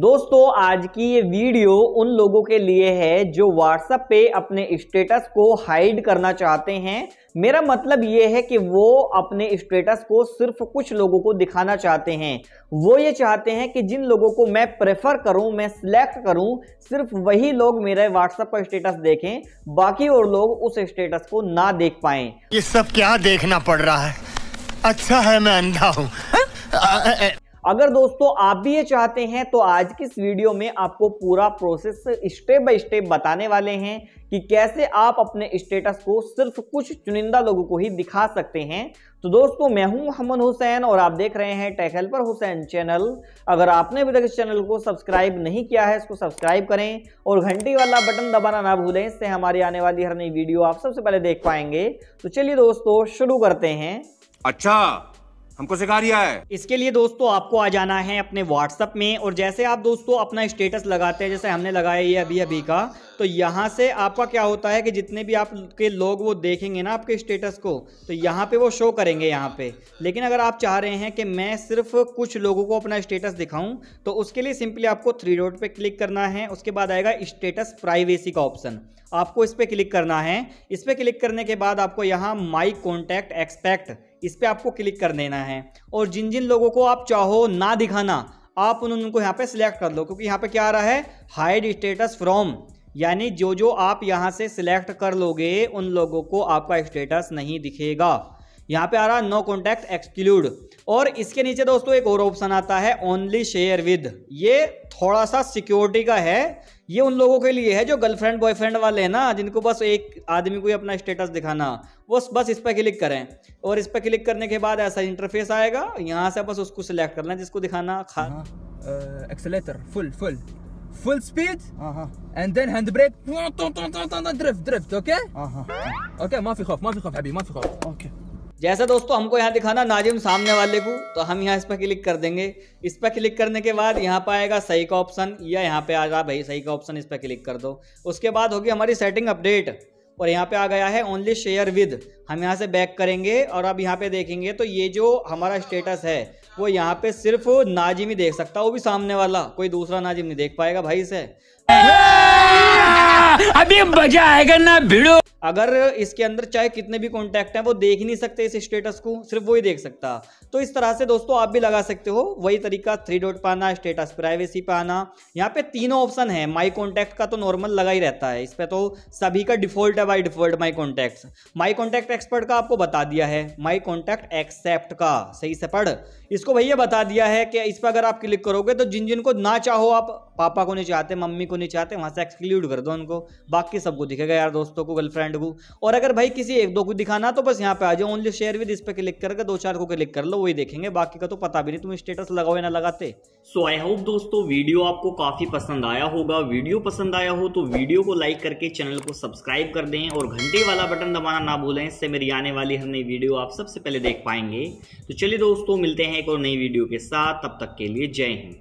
दोस्तों आज की ये वीडियो उन लोगों के लिए है जो WhatsApp पे अपने स्टेटस को हाइड करना चाहते हैं मेरा मतलब ये है कि वो अपने स्टेटस को सिर्फ कुछ लोगों को दिखाना चाहते हैं वो ये चाहते हैं कि जिन लोगों को मैं प्रेफर करूं मैं सिलेक्ट करूं सिर्फ वही लोग मेरे व्हाट्सएप पर स्टेटस देखें बाकी और लोग उस स्टेटस को ना देख पाए ये सब क्या देखना पड़ रहा है अच्छा है मैं अंधा हूँ हाँ? अगर दोस्तों आप भी ये चाहते हैं तो आज की इस वीडियो में आपको पूरा प्रोसेस स्टेप बाय स्टेप बताने वाले हैं कि कैसे आप अपने स्टेटस को सिर्फ कुछ चुनिंदा लोगों को ही दिखा सकते हैं तो दोस्तों मैं हूं मोहम्मद हुसैन और आप देख रहे हैं टेक हेल्पर हुसैन चैनल अगर आपने अभी तक इस चैनल को सब्सक्राइब नहीं किया है इसको सब्सक्राइब करें और घंटी वाला बटन दबाना ना भूलें इससे हमारी आने वाली हर नई वीडियो आप सबसे पहले देख पाएंगे तो चलिए दोस्तों शुरू करते हैं अच्छा हमको सिखा रहा है इसके लिए दोस्तों आपको आ जाना है अपने व्हाट्सअप में और जैसे आप दोस्तों अपना स्टेटस लगाते हैं जैसे हमने लगाया ये अभी अभी का तो यहाँ से आपका क्या होता है कि जितने भी आपके लोग वो देखेंगे ना आपके स्टेटस को तो यहाँ पे वो शो करेंगे यहाँ पे लेकिन अगर आप चाह रहे हैं कि मैं सिर्फ कुछ लोगों को अपना स्टेटस दिखाऊं तो उसके लिए सिंपली आपको थ्री डॉट पे क्लिक करना है उसके बाद आएगा स्टेटस प्राइवेसी का ऑप्शन आपको इस पर क्लिक करना है इस पर क्लिक करने के बाद आपको यहाँ माई कॉन्टैक्ट एक्सपेक्ट इस पर आपको क्लिक कर देना है और जिन जिन लोगों को आप चाहो ना दिखाना आप उन उनको यहाँ पे सिलेक्ट कर लो क्योंकि यहाँ पे क्या आ रहा है हाइड स्टेटस फ्रॉम यानी जो जो आप यहाँ से सिलेक्ट कर लोगे उन लोगों को आपका स्टेटस नहीं दिखेगा यहाँ पे आ रहा नो कॉन्टैक्ट एक्सक्लूड और इसके नीचे दोस्तों एक और ऑप्शन आता है ओनली शेयर विद ये थोड़ा सा सिक्योरिटी का है ये उन लोगों के लिए है जो गर्लफ्रेंड बॉयफ्रेंड वाले हैं ना जिनको बस एक आदमी को ही अपना स्टेटस दिखाना वो बस इस पर क्लिक करें और इस पर क्लिक करने के बाद ऐसा इंटरफेस आएगा यहाँ से बस उसको सिलेक्ट करना है जिसको दिखाना खा accelerator full full full speed and then hand brake handbrake drift हाँ, drift हाँ, हाँ। okay माफी ما في خوف ما في خوف حبيبي okay जैसा दोस्तों हमको यहाँ दिखाना नाजिम सामने वाले को तो हम यहाँ इस पर क्लिक कर देंगे इस पर क्लिक करने के बाद यहाँ पर आएगा सही का ऑप्शन या यहाँ पे आ रहा भाई सही का ऑप्शन इस पर क्लिक कर दो उसके बाद होगी हमारी सेटिंग अपडेट और यहाँ पे आ गया है ओनली शेयर विद हम यहाँ से बैक करेंगे और अब यहाँ पे देखेंगे तो ये जो हमारा स्टेटस है वो यहाँ पे सिर्फ नाजिम ही देख सकता वो भी सामने वाला कोई दूसरा नाजिम नहीं देख पाएगा भाई से अभी मजा आएगा ना भिड़ो अगर इसके अंदर चाहे कितने भी कॉन्टैक्ट हैं वो देख ही नहीं सकते इस स्टेटस को सिर्फ वही देख सकता तो इस तरह से दोस्तों आप भी लगा सकते हो वही तरीका थ्री डॉट पर आना स्टेटस प्राइवेसी पे आना यहाँ पे तीनों ऑप्शन है माई कॉन्टैक्ट का तो नॉर्मल लगा ही रहता है इस पर तो सभी का डिफॉल्ट है by default my contact my contact expert का आपको बता दिया है माई कॉन्टैक्ट एक्सेप्ट का सही से पढ़ इसको भैया बता दिया है कि इस पर अगर आप क्लिक करोगे तो जिन जिनको ना चाहो आप पापा को नहीं चाहते मम्मी जिनको नहीं चाहते वहाँ से एक्सक्लूड कर दो उनको बाकी सबको दिखेगा यार दोस्तों को गर्लफ्रेंड को और अगर भाई किसी एक दो को दिखाना तो बस यहाँ पे आ जाओ ओनली शेयर विद इस पर क्लिक करके दो चार को क्लिक कर लो वही देखेंगे बाकी का तो पता भी नहीं तुम स्टेटस लगाओ या ना लगाते सो आई होप दोस्तों वीडियो आपको काफी पसंद आया होगा वीडियो पसंद आया हो तो वीडियो को लाइक करके चैनल को सब्सक्राइब कर दें और घंटे वाला बटन दबाना ना भूलें इससे मेरी आने वाली हर नई वीडियो आप सबसे पहले देख पाएंगे तो चलिए दोस्तों मिलते हैं एक और नई वीडियो के साथ तब तक के लिए जय हिंद